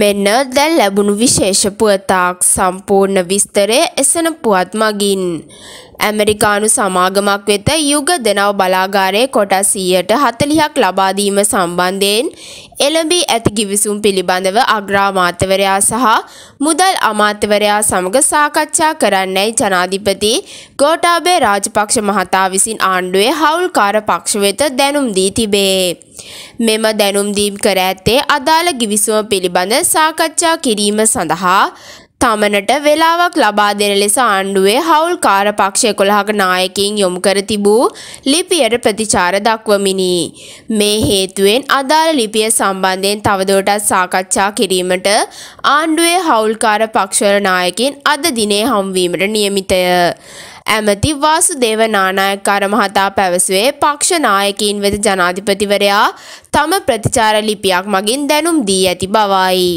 මෙන්න දැන් ලැබුණු විශේෂ පුවතක් සම්පූර්ණ විස්තරය එසන පුවත් මගින්. ඇමරිකානු සමාගමක් වෙත යුග දෙනව බලාගාරයේ කොටස් 140ක් ලබා දීම සම්බන්ධයෙන් එළඹී ඇති ගිවිසුම් පිළිබඳව අග්‍රාමාත්‍යවරයා සහ මුදල් අමාත්‍යවරයා සමග සාකච්ඡා කරන්නයි ජනාධිපති ගෝටාබේ රාජපක්ෂ මහතා විසින් ආණ්ඩුවේ හවුල්කාර පක්ෂ වෙත දැනුම් දී තිබේ. මෙම දැනුම් දීම් කර ඇත්තේ අදාළ ගිවිසුම පිළිබඳ සාකච්ඡා කිරීම සඳහා තමනට වෙලාවක් ලබා දෙන ලෙස ආණ්ඩුවේ හවුල් කාරපක්ෂ එකොළහක නායකින් යොමු කර තිබූ ලිපියට ප්‍රතිචාර දක්වමිනි. මේ හේතුවෙන් අදාළ ලිපිය සම්බන්ධයෙන් තවදෝටත් සාකච්ඡා කිරීමට ආණ්ඩුවේ හවුල්කාර පක්ෂවල නායකින් අද දිනේ හම්වීමට නියමිතය. ඇමති වාසුදේව නානායක්කාර මහතා පැවසුවේ පක්ෂ නායකීන් වෙත ජනාධිපතිවරයා තම ප්‍රතිචාර ලිපියක් මගින් දැනුම් දී ඇති බවයි.